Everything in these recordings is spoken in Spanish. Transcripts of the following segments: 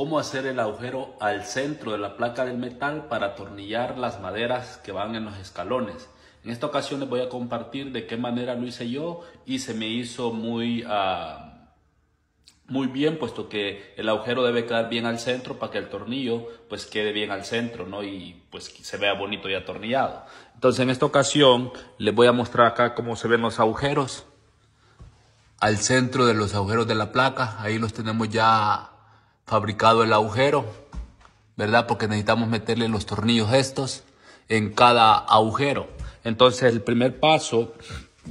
cómo hacer el agujero al centro de la placa del metal para atornillar las maderas que van en los escalones. En esta ocasión les voy a compartir de qué manera lo hice yo y se me hizo muy, ah, muy bien puesto que el agujero debe quedar bien al centro para que el tornillo pues quede bien al centro ¿no? y pues se vea bonito y atornillado. Entonces en esta ocasión les voy a mostrar acá cómo se ven los agujeros al centro de los agujeros de la placa. Ahí los tenemos ya fabricado el agujero, ¿verdad? Porque necesitamos meterle los tornillos estos en cada agujero. Entonces el primer paso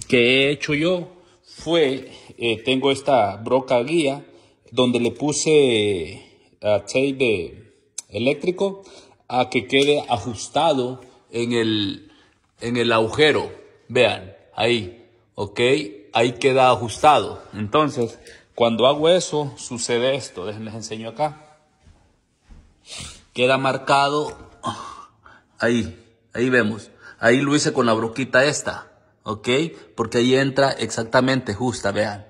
que he hecho yo fue, eh, tengo esta broca guía donde le puse eh, aceite eléctrico a que quede ajustado en el, en el agujero. Vean, ahí, ¿ok? Ahí queda ajustado. Entonces, cuando hago eso, sucede esto. Les enseño acá. Queda marcado ah, ahí. Ahí vemos. Ahí lo hice con la broquita esta. ¿Ok? Porque ahí entra exactamente justa. Vean.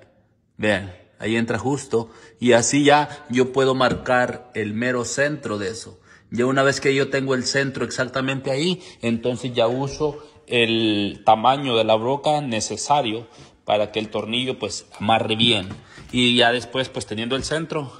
Vean. Ahí entra justo. Y así ya yo puedo marcar el mero centro de eso. Ya una vez que yo tengo el centro exactamente ahí, entonces ya uso el tamaño de la broca necesario para que el tornillo pues amarre bien. Y ya después pues teniendo el centro,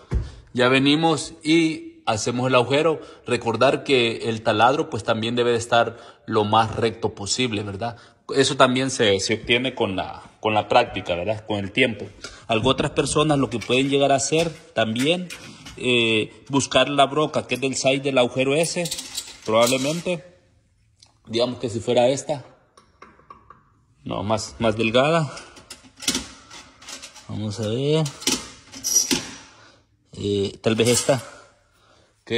ya venimos y hacemos el agujero. Recordar que el taladro pues también debe de estar lo más recto posible, ¿verdad? Eso también se, se obtiene con la, con la práctica, ¿verdad? Con el tiempo. Algo otras personas lo que pueden llegar a hacer también, eh, buscar la broca que es del side del agujero ese, probablemente, digamos que si fuera esta, no, más, más delgada, Vamos a ver. Eh, tal vez esta. Ok.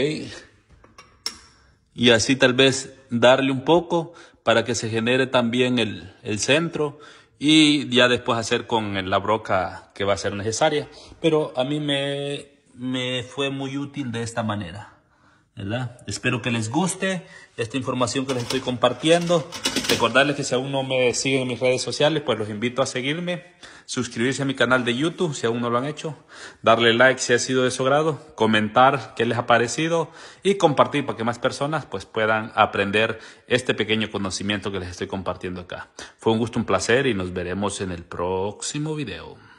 Y así tal vez darle un poco para que se genere también el, el centro y ya después hacer con la broca que va a ser necesaria. Pero a mí me, me fue muy útil de esta manera. ¿verdad? Espero que les guste esta información que les estoy compartiendo. Recordarles que si aún no me siguen en mis redes sociales, pues los invito a seguirme suscribirse a mi canal de YouTube si aún no lo han hecho, darle like si ha sido de su grado, comentar qué les ha parecido y compartir para que más personas pues, puedan aprender este pequeño conocimiento que les estoy compartiendo acá. Fue un gusto, un placer y nos veremos en el próximo video.